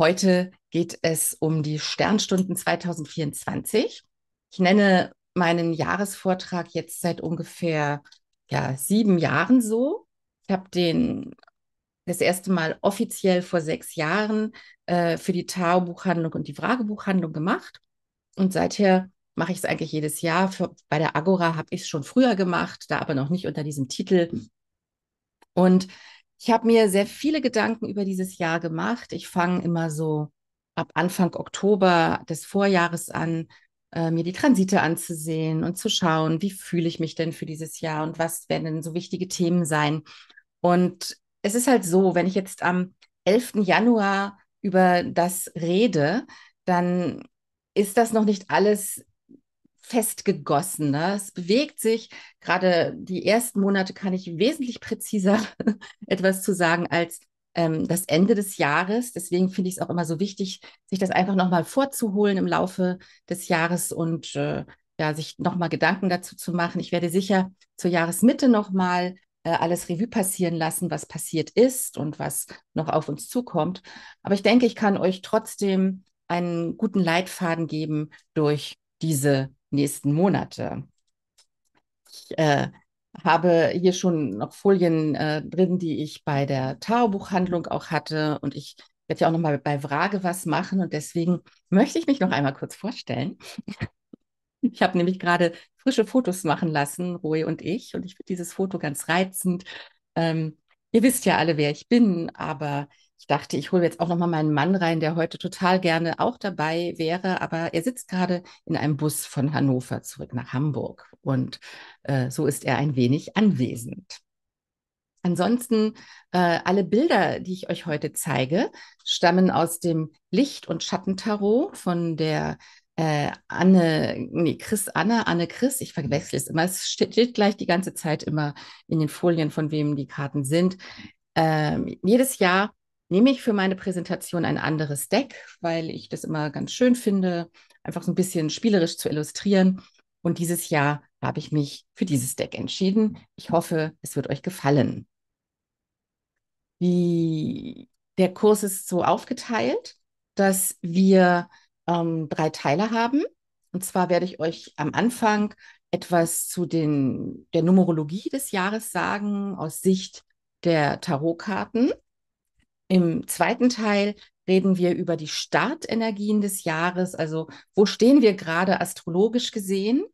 Heute geht es um die Sternstunden 2024. Ich nenne meinen Jahresvortrag jetzt seit ungefähr ja, sieben Jahren so. Ich habe den das erste Mal offiziell vor sechs Jahren äh, für die Tao-Buchhandlung und die Fragebuchhandlung gemacht. Und seither mache ich es eigentlich jedes Jahr. Für, bei der Agora habe ich es schon früher gemacht, da aber noch nicht unter diesem Titel. Und ich habe mir sehr viele Gedanken über dieses Jahr gemacht. Ich fange immer so ab Anfang Oktober des Vorjahres an, äh, mir die Transite anzusehen und zu schauen, wie fühle ich mich denn für dieses Jahr und was werden denn so wichtige Themen sein. Und es ist halt so, wenn ich jetzt am 11. Januar über das rede, dann ist das noch nicht alles festgegossen. Ne? Es bewegt sich. Gerade die ersten Monate kann ich wesentlich präziser etwas zu sagen als ähm, das Ende des Jahres. Deswegen finde ich es auch immer so wichtig, sich das einfach nochmal vorzuholen im Laufe des Jahres und äh, ja, sich nochmal Gedanken dazu zu machen. Ich werde sicher zur Jahresmitte nochmal äh, alles Revue passieren lassen, was passiert ist und was noch auf uns zukommt. Aber ich denke, ich kann euch trotzdem einen guten Leitfaden geben durch diese nächsten Monate. Ich äh, habe hier schon noch Folien äh, drin, die ich bei der Tarot-Buchhandlung auch hatte. Und ich werde ja auch nochmal bei Frage was machen. Und deswegen möchte ich mich noch einmal kurz vorstellen. Ich habe nämlich gerade frische Fotos machen lassen, Roe und ich. Und ich finde dieses Foto ganz reizend. Ähm, ihr wisst ja alle, wer ich bin, aber ich dachte, ich hole jetzt auch noch mal meinen Mann rein, der heute total gerne auch dabei wäre, aber er sitzt gerade in einem Bus von Hannover zurück nach Hamburg und äh, so ist er ein wenig anwesend. Ansonsten, äh, alle Bilder, die ich euch heute zeige, stammen aus dem Licht- und Schattentarot von der äh, Anne, nee, Chris Anne, Anne Chris, ich verwechsel es immer, es steht gleich die ganze Zeit immer in den Folien, von wem die Karten sind. Ähm, jedes Jahr nehme ich für meine Präsentation ein anderes Deck, weil ich das immer ganz schön finde, einfach so ein bisschen spielerisch zu illustrieren. Und dieses Jahr habe ich mich für dieses Deck entschieden. Ich hoffe, es wird euch gefallen. Die, der Kurs ist so aufgeteilt, dass wir ähm, drei Teile haben. Und zwar werde ich euch am Anfang etwas zu den, der Numerologie des Jahres sagen aus Sicht der Tarotkarten. Im zweiten Teil reden wir über die Startenergien des Jahres, also wo stehen wir gerade astrologisch gesehen.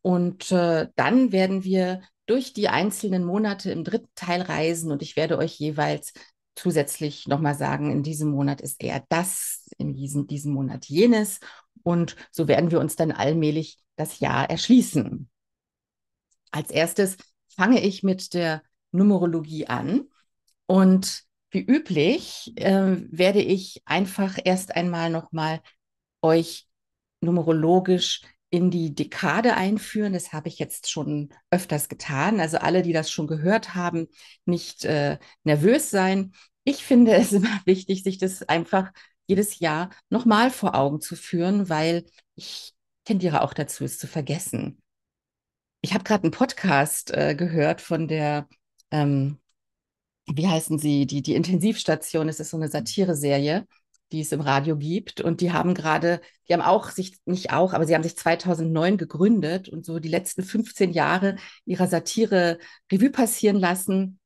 Und äh, dann werden wir durch die einzelnen Monate im dritten Teil reisen und ich werde euch jeweils zusätzlich nochmal sagen, in diesem Monat ist eher das, in diesem, diesem Monat jenes. Und so werden wir uns dann allmählich das Jahr erschließen. Als erstes fange ich mit der Numerologie an. Und wie üblich äh, werde ich einfach erst einmal nochmal euch numerologisch in die Dekade einführen. Das habe ich jetzt schon öfters getan. Also alle, die das schon gehört haben, nicht äh, nervös sein. Ich finde es immer wichtig, sich das einfach jedes Jahr nochmal vor Augen zu führen, weil ich tendiere auch dazu, es zu vergessen. Ich habe gerade einen Podcast äh, gehört von der ähm, wie heißen sie, die, die Intensivstation, es ist so eine Satire-Serie, die es im Radio gibt. Und die haben gerade, die haben auch sich, nicht auch, aber sie haben sich 2009 gegründet und so die letzten 15 Jahre ihrer Satire Revue passieren lassen.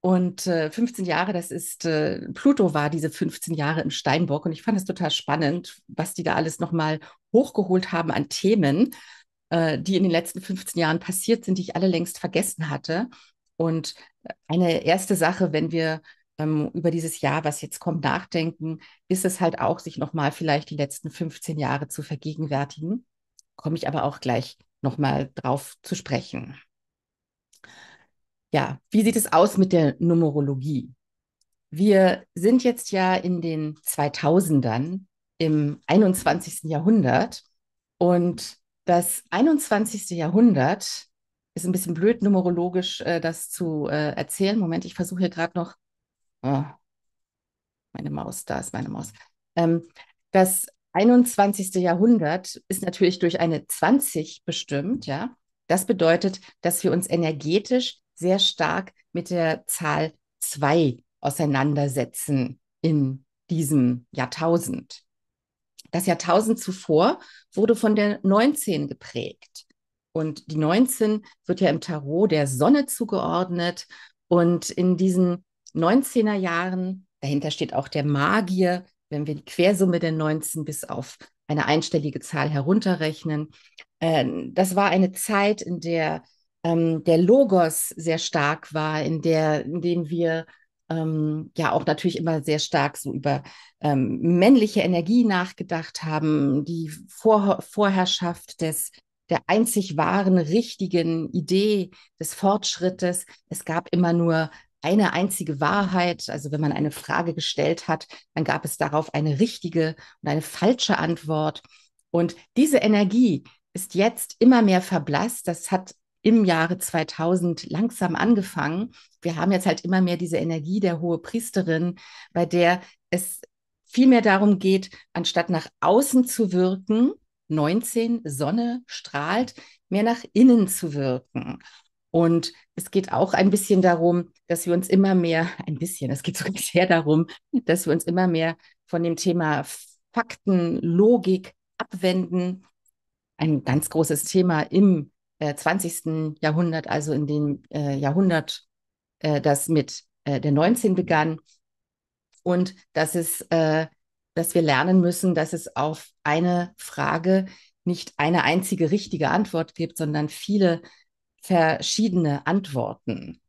Und äh, 15 Jahre, das ist, äh, Pluto war diese 15 Jahre im Steinbock. Und ich fand es total spannend, was die da alles nochmal hochgeholt haben an Themen, äh, die in den letzten 15 Jahren passiert sind, die ich alle längst vergessen hatte. Und äh, eine erste Sache, wenn wir ähm, über dieses Jahr, was jetzt kommt, nachdenken, ist es halt auch, sich nochmal vielleicht die letzten 15 Jahre zu vergegenwärtigen. Komme ich aber auch gleich nochmal drauf zu sprechen. Ja, wie sieht es aus mit der Numerologie? Wir sind jetzt ja in den 2000ern im 21. Jahrhundert und das 21. Jahrhundert ist ein bisschen blöd, numerologisch äh, das zu äh, erzählen. Moment, ich versuche hier gerade noch. Oh, meine Maus, da ist meine Maus. Ähm, das 21. Jahrhundert ist natürlich durch eine 20 bestimmt, ja. Das bedeutet, dass wir uns energetisch sehr stark mit der Zahl 2 auseinandersetzen in diesem Jahrtausend. Das Jahrtausend zuvor wurde von der 19 geprägt. Und die 19 wird ja im Tarot der Sonne zugeordnet. Und in diesen 19er Jahren, dahinter steht auch der Magier, wenn wir die Quersumme der 19 bis auf eine einstellige Zahl herunterrechnen. Ähm, das war eine Zeit, in der ähm, der Logos sehr stark war, in der, in dem wir ähm, ja auch natürlich immer sehr stark so über ähm, männliche Energie nachgedacht haben, die Vor Vorherrschaft des der einzig wahren, richtigen Idee des Fortschrittes. Es gab immer nur eine einzige Wahrheit. Also wenn man eine Frage gestellt hat, dann gab es darauf eine richtige und eine falsche Antwort. Und diese Energie ist jetzt immer mehr verblasst. Das hat im Jahre 2000 langsam angefangen. Wir haben jetzt halt immer mehr diese Energie der hohe Priesterin, bei der es vielmehr darum geht, anstatt nach außen zu wirken, 19 Sonne strahlt, mehr nach innen zu wirken. Und es geht auch ein bisschen darum, dass wir uns immer mehr, ein bisschen, es geht sogar sehr darum, dass wir uns immer mehr von dem Thema Fakten, Logik abwenden. Ein ganz großes Thema im äh, 20. Jahrhundert, also in dem äh, Jahrhundert, äh, das mit äh, der 19 begann. Und dass es äh, dass wir lernen müssen, dass es auf eine Frage nicht eine einzige richtige Antwort gibt, sondern viele verschiedene Antworten.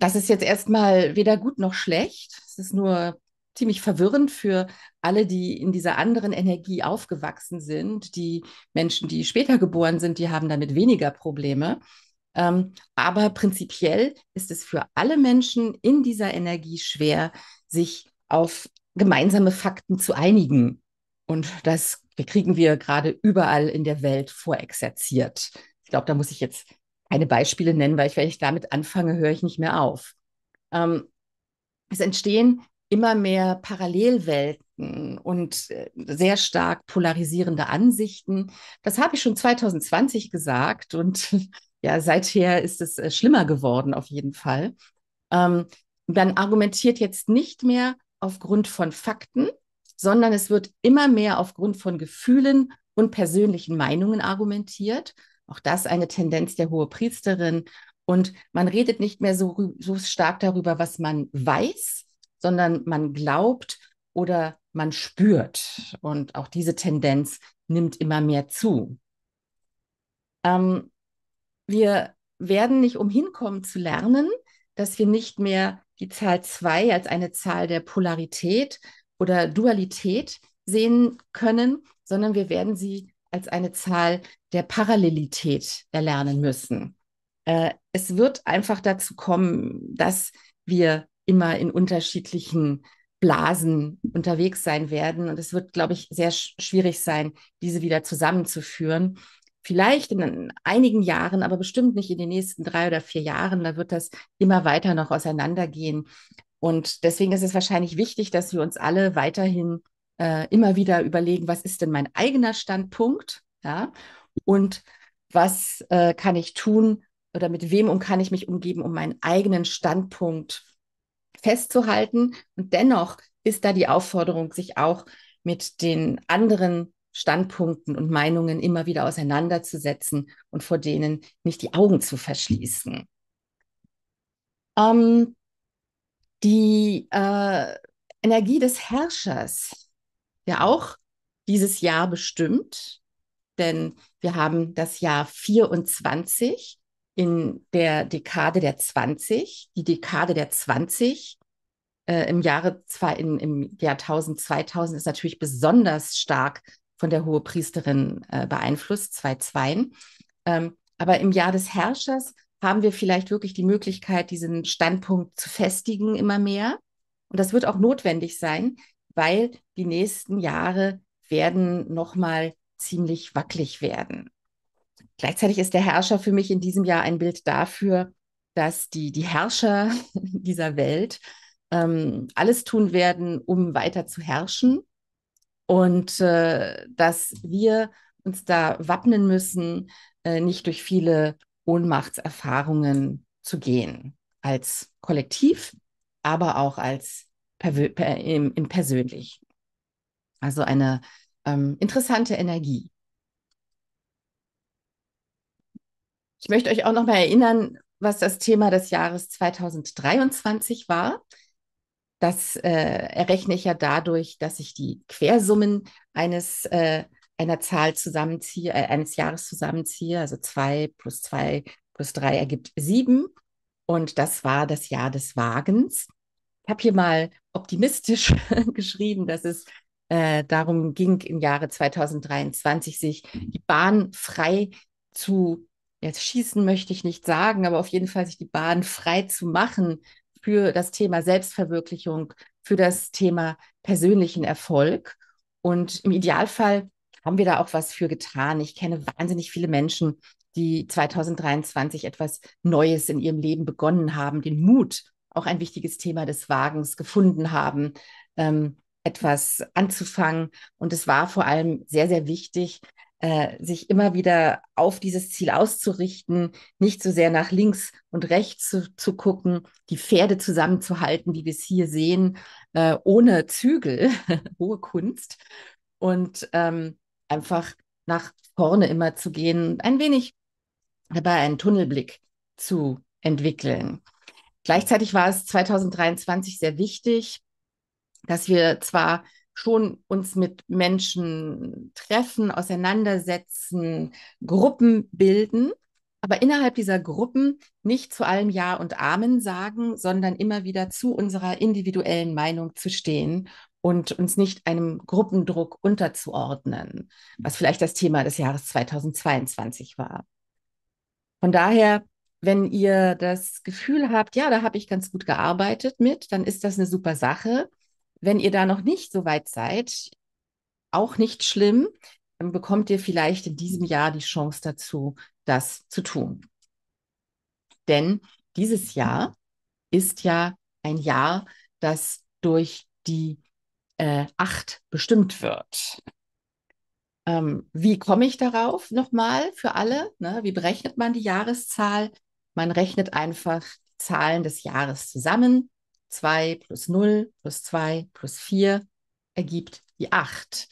Das ist jetzt erstmal weder gut noch schlecht. Es ist nur ziemlich verwirrend für alle, die in dieser anderen Energie aufgewachsen sind. Die Menschen, die später geboren sind, die haben damit weniger Probleme. Ähm, aber prinzipiell ist es für alle Menschen in dieser Energie schwer, sich auf gemeinsame Fakten zu einigen. Und das kriegen wir gerade überall in der Welt vorexerziert. Ich glaube, da muss ich jetzt keine Beispiele nennen, weil ich, wenn ich damit anfange, höre ich nicht mehr auf. Ähm, es entstehen immer mehr Parallelwelten und äh, sehr stark polarisierende Ansichten. Das habe ich schon 2020 gesagt und ja, seither ist es äh, schlimmer geworden auf jeden Fall. Ähm, man argumentiert jetzt nicht mehr aufgrund von Fakten, sondern es wird immer mehr aufgrund von Gefühlen und persönlichen Meinungen argumentiert. Auch das eine Tendenz der hohen Priesterin. Und man redet nicht mehr so, so stark darüber, was man weiß, sondern man glaubt oder man spürt. Und auch diese Tendenz nimmt immer mehr zu. Ähm, wir werden nicht umhin kommen zu lernen, dass wir nicht mehr die Zahl 2 als eine Zahl der Polarität oder Dualität sehen können, sondern wir werden sie als eine Zahl der Parallelität erlernen müssen. Äh, es wird einfach dazu kommen, dass wir immer in unterschiedlichen Blasen unterwegs sein werden. Und es wird, glaube ich, sehr schwierig sein, diese wieder zusammenzuführen vielleicht in einigen Jahren, aber bestimmt nicht in den nächsten drei oder vier Jahren, da wird das immer weiter noch auseinandergehen. Und deswegen ist es wahrscheinlich wichtig, dass wir uns alle weiterhin äh, immer wieder überlegen, was ist denn mein eigener Standpunkt? Ja? Und was äh, kann ich tun oder mit wem und kann ich mich umgeben, um meinen eigenen Standpunkt festzuhalten? Und dennoch ist da die Aufforderung, sich auch mit den anderen Standpunkten und Meinungen immer wieder auseinanderzusetzen und vor denen nicht die Augen zu verschließen. Ähm, die äh, Energie des Herrschers, ja auch dieses Jahr bestimmt, denn wir haben das Jahr 24 in der Dekade der 20. Die Dekade der 20 äh, im Jahre zwei, im Jahrtausend 2000 ist natürlich besonders stark von der Hohepriesterin äh, beeinflusst, zwei Zweien. Ähm, aber im Jahr des Herrschers haben wir vielleicht wirklich die Möglichkeit, diesen Standpunkt zu festigen immer mehr. Und das wird auch notwendig sein, weil die nächsten Jahre werden nochmal ziemlich wackelig werden. Gleichzeitig ist der Herrscher für mich in diesem Jahr ein Bild dafür, dass die, die Herrscher dieser Welt ähm, alles tun werden, um weiter zu herrschen und äh, dass wir uns da wappnen müssen, äh, nicht durch viele Ohnmachtserfahrungen zu gehen, als Kollektiv, aber auch als per, per, im, im persönlich. Also eine ähm, interessante Energie. Ich möchte euch auch noch mal erinnern, was das Thema des Jahres 2023 war. Das äh, errechne ich ja dadurch, dass ich die Quersummen eines äh, einer Zahl zusammenziehe, äh, eines Jahres zusammenziehe. Also 2 plus 2 plus 3 ergibt 7. Und das war das Jahr des Wagens. Ich habe hier mal optimistisch geschrieben, dass es äh, darum ging, im Jahre 2023 sich die Bahn frei zu, jetzt schießen möchte ich nicht sagen, aber auf jeden Fall sich die Bahn frei zu machen für das Thema Selbstverwirklichung, für das Thema persönlichen Erfolg. Und im Idealfall haben wir da auch was für getan. Ich kenne wahnsinnig viele Menschen, die 2023 etwas Neues in ihrem Leben begonnen haben, den Mut, auch ein wichtiges Thema des Wagens gefunden haben, ähm, etwas anzufangen. Und es war vor allem sehr, sehr wichtig, äh, sich immer wieder auf dieses Ziel auszurichten, nicht so sehr nach links und rechts zu, zu gucken, die Pferde zusammenzuhalten, wie wir es hier sehen, äh, ohne Zügel, hohe Kunst, und ähm, einfach nach vorne immer zu gehen, ein wenig dabei einen Tunnelblick zu entwickeln. Gleichzeitig war es 2023 sehr wichtig, dass wir zwar schon uns mit Menschen treffen, auseinandersetzen, Gruppen bilden, aber innerhalb dieser Gruppen nicht zu allem Ja und Amen sagen, sondern immer wieder zu unserer individuellen Meinung zu stehen und uns nicht einem Gruppendruck unterzuordnen, was vielleicht das Thema des Jahres 2022 war. Von daher, wenn ihr das Gefühl habt, ja, da habe ich ganz gut gearbeitet mit, dann ist das eine super Sache. Wenn ihr da noch nicht so weit seid, auch nicht schlimm, dann bekommt ihr vielleicht in diesem Jahr die Chance dazu, das zu tun. Denn dieses Jahr ist ja ein Jahr, das durch die äh, Acht bestimmt wird. Ähm, wie komme ich darauf nochmal für alle? Ne? Wie berechnet man die Jahreszahl? Man rechnet einfach Zahlen des Jahres zusammen 2 plus 0 plus 2 plus 4 ergibt die 8.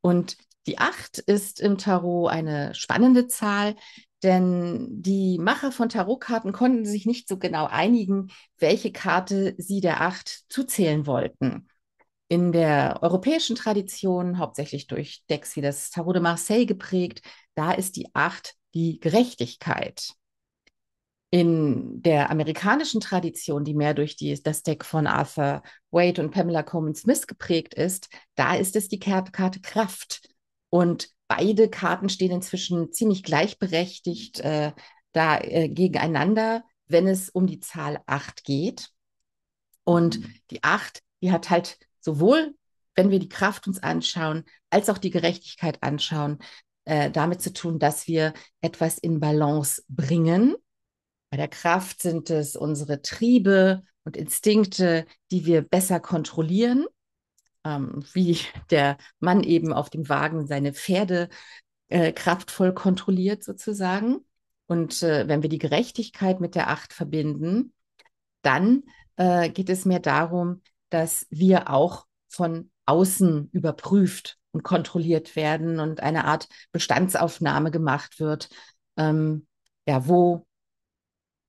Und die 8 ist im Tarot eine spannende Zahl, denn die Macher von Tarotkarten konnten sich nicht so genau einigen, welche Karte sie der 8 zuzählen wollten. In der europäischen Tradition, hauptsächlich durch Decks wie das Tarot de Marseille geprägt, da ist die 8 die Gerechtigkeit in der amerikanischen Tradition, die mehr durch die, das Deck von Arthur Wade und Pamela Coleman Smith geprägt ist, da ist es die Karte Kraft. Und beide Karten stehen inzwischen ziemlich gleichberechtigt äh, da äh, gegeneinander, wenn es um die Zahl 8 geht. Und mhm. die 8, die hat halt sowohl, wenn wir die Kraft uns anschauen, als auch die Gerechtigkeit anschauen, äh, damit zu tun, dass wir etwas in Balance bringen bei der Kraft sind es unsere Triebe und Instinkte, die wir besser kontrollieren, ähm, wie der Mann eben auf dem Wagen seine Pferde äh, kraftvoll kontrolliert sozusagen. Und äh, wenn wir die Gerechtigkeit mit der Acht verbinden, dann äh, geht es mehr darum, dass wir auch von außen überprüft und kontrolliert werden und eine Art Bestandsaufnahme gemacht wird. Ähm, ja, wo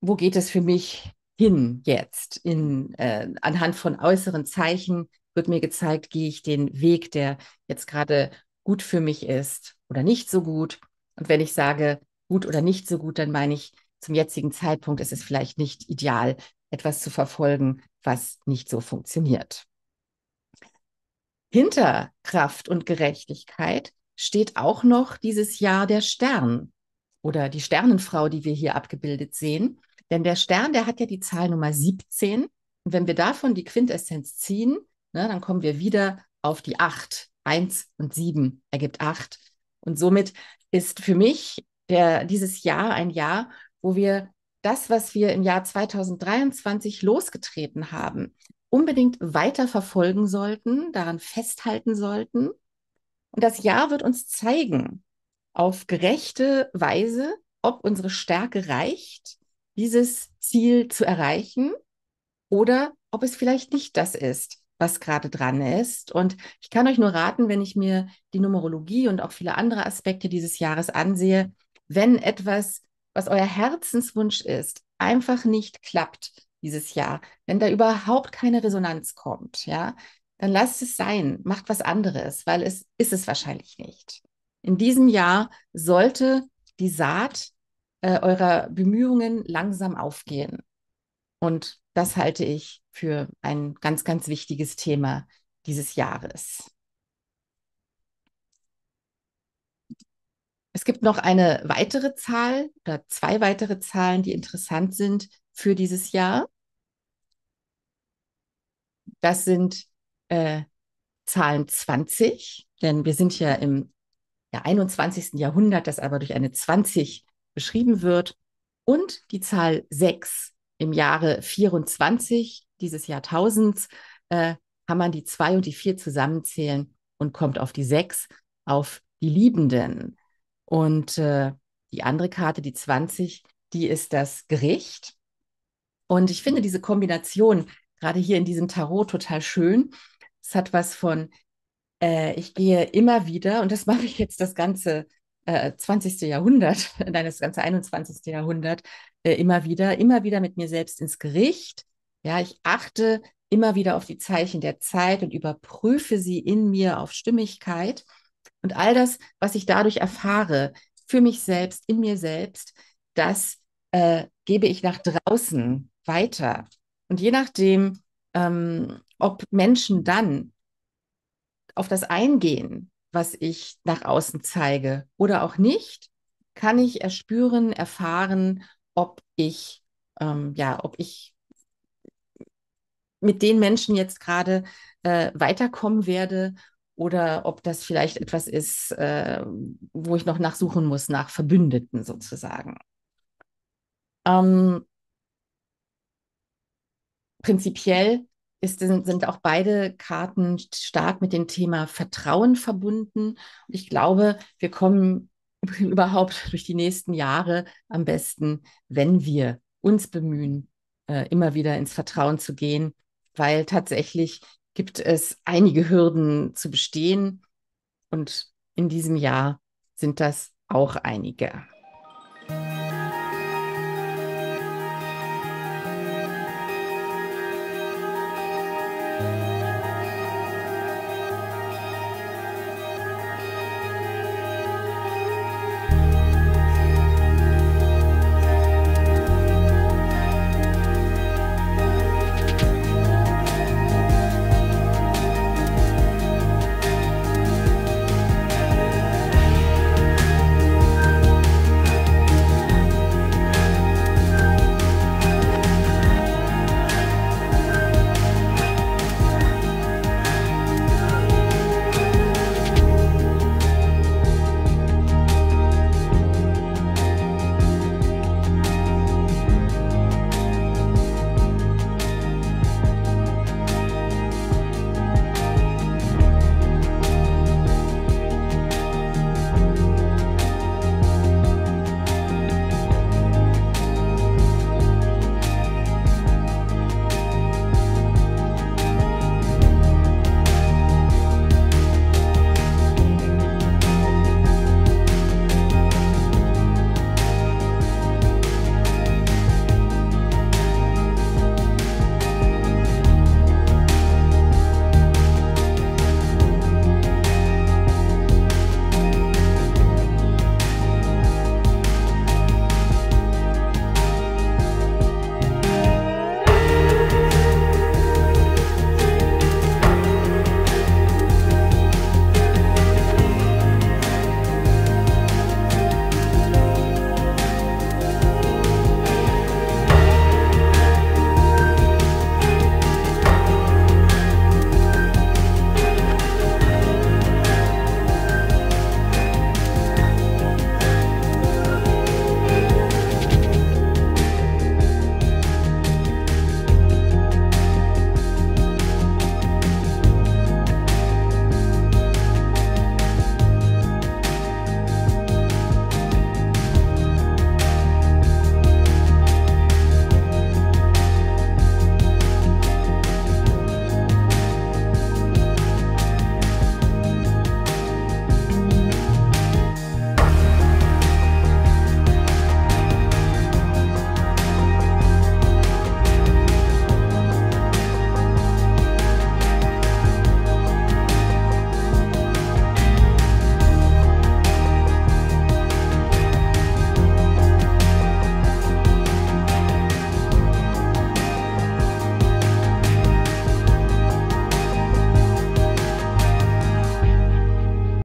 wo geht es für mich hin jetzt? In, äh, anhand von äußeren Zeichen wird mir gezeigt, gehe ich den Weg, der jetzt gerade gut für mich ist oder nicht so gut. Und wenn ich sage gut oder nicht so gut, dann meine ich, zum jetzigen Zeitpunkt ist es vielleicht nicht ideal, etwas zu verfolgen, was nicht so funktioniert. Hinter Kraft und Gerechtigkeit steht auch noch dieses Jahr der Stern oder die Sternenfrau, die wir hier abgebildet sehen. Denn der Stern, der hat ja die Zahl Nummer 17. Und wenn wir davon die Quintessenz ziehen, ne, dann kommen wir wieder auf die 8. 1 und 7 ergibt 8. Und somit ist für mich der, dieses Jahr ein Jahr, wo wir das, was wir im Jahr 2023 losgetreten haben, unbedingt weiter verfolgen sollten, daran festhalten sollten. Und das Jahr wird uns zeigen, auf gerechte Weise, ob unsere Stärke reicht, dieses Ziel zu erreichen oder ob es vielleicht nicht das ist, was gerade dran ist. Und ich kann euch nur raten, wenn ich mir die Numerologie und auch viele andere Aspekte dieses Jahres ansehe, wenn etwas, was euer Herzenswunsch ist, einfach nicht klappt dieses Jahr, wenn da überhaupt keine Resonanz kommt, ja, dann lasst es sein, macht was anderes, weil es ist es wahrscheinlich nicht. In diesem Jahr sollte die Saat äh, eurer Bemühungen langsam aufgehen. Und das halte ich für ein ganz, ganz wichtiges Thema dieses Jahres. Es gibt noch eine weitere Zahl oder zwei weitere Zahlen, die interessant sind für dieses Jahr. Das sind äh, Zahlen 20, denn wir sind ja im ja, 21. Jahrhundert, das aber durch eine 20 beschrieben wird. Und die Zahl 6 im Jahre 24 dieses Jahrtausends äh, kann man die 2 und die 4 zusammenzählen und kommt auf die 6, auf die Liebenden. Und äh, die andere Karte, die 20, die ist das Gericht. Und ich finde diese Kombination gerade hier in diesem Tarot total schön. Es hat was von, äh, ich gehe immer wieder, und das mache ich jetzt das ganze 20. Äh, Jahrhundert, nein, das ganze 21. Jahrhundert, äh, immer wieder, immer wieder mit mir selbst ins Gericht. Ja, ich achte immer wieder auf die Zeichen der Zeit und überprüfe sie in mir auf Stimmigkeit. Und all das, was ich dadurch erfahre, für mich selbst, in mir selbst, das äh, gebe ich nach draußen weiter. Und je nachdem, ähm, ob Menschen dann auf das eingehen, was ich nach außen zeige oder auch nicht, kann ich erspüren, erfahren, ob ich, ähm, ja, ob ich mit den Menschen jetzt gerade äh, weiterkommen werde oder ob das vielleicht etwas ist, äh, wo ich noch nachsuchen muss, nach Verbündeten sozusagen. Ähm, prinzipiell ist, sind auch beide Karten stark mit dem Thema Vertrauen verbunden. Und ich glaube, wir kommen überhaupt durch die nächsten Jahre am besten, wenn wir uns bemühen, äh, immer wieder ins Vertrauen zu gehen, weil tatsächlich gibt es einige Hürden zu bestehen. Und in diesem Jahr sind das auch einige.